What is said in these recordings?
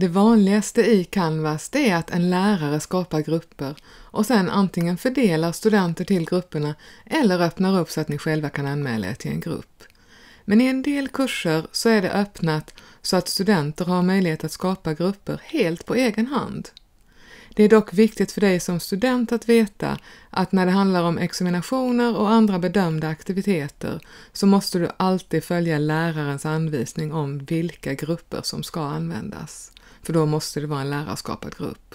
Det vanligaste i Canvas det är att en lärare skapar grupper och sen antingen fördelar studenter till grupperna eller öppnar upp så att ni själva kan anmäla er till en grupp. Men i en del kurser så är det öppnat så att studenter har möjlighet att skapa grupper helt på egen hand. Det är dock viktigt för dig som student att veta att när det handlar om examinationer och andra bedömda aktiviteter så måste du alltid följa lärarens anvisning om vilka grupper som ska användas. För då måste det vara en lärarskapad grupp.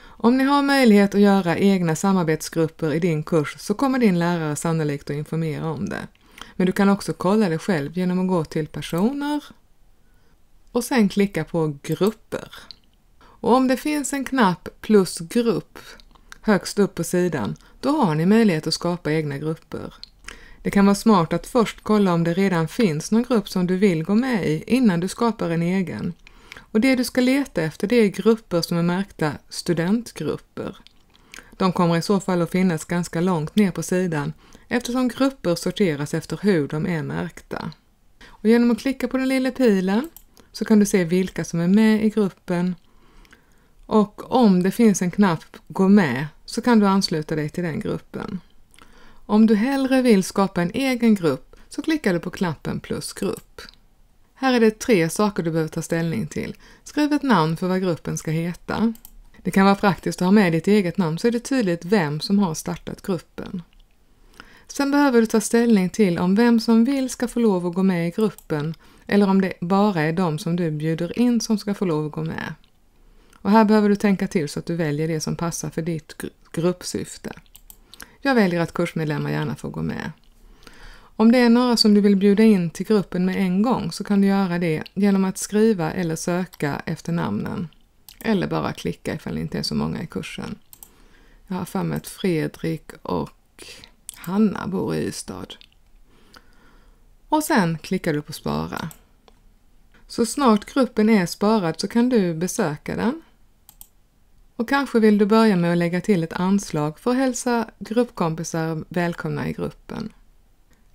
Om ni har möjlighet att göra egna samarbetsgrupper i din kurs så kommer din lärare sannolikt att informera om det. Men du kan också kolla det själv genom att gå till personer och sen klicka på grupper. Och om det finns en knapp plus grupp högst upp på sidan, då har ni möjlighet att skapa egna grupper. Det kan vara smart att först kolla om det redan finns någon grupp som du vill gå med i innan du skapar en egen. Och det du ska leta efter det är grupper som är märkta studentgrupper. De kommer i så fall att finnas ganska långt ner på sidan eftersom grupper sorteras efter hur de är märkta. Och genom att klicka på den lilla pilen så kan du se vilka som är med i gruppen och om det finns en knapp Gå med så kan du ansluta dig till den gruppen. Om du hellre vill skapa en egen grupp så klickar du på knappen plus grupp. Här är det tre saker du behöver ta ställning till. Skriv ett namn för vad gruppen ska heta. Det kan vara praktiskt att ha med ditt eget namn så är det tydligt vem som har startat gruppen. Sen behöver du ta ställning till om vem som vill ska få lov att gå med i gruppen eller om det bara är de som du bjuder in som ska få lov att gå med. Och här behöver du tänka till så att du väljer det som passar för ditt gruppsyfte. Jag väljer att kursmedlemmar gärna får gå med. Om det är några som du vill bjuda in till gruppen med en gång så kan du göra det genom att skriva eller söka efter namnen. Eller bara klicka ifall det inte är så många i kursen. Jag har för mig att Fredrik och Hanna bor i Ystad. Och sen klickar du på spara. Så snart gruppen är sparad så kan du besöka den och kanske vill du börja med att lägga till ett anslag för att hälsa gruppkompisar välkomna i gruppen.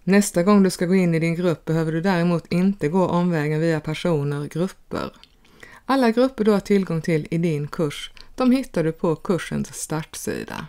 Nästa gång du ska gå in i din grupp behöver du däremot inte gå omvägen via personer, grupper. Alla grupper du har tillgång till i din kurs, de hittar du på kursens startsida.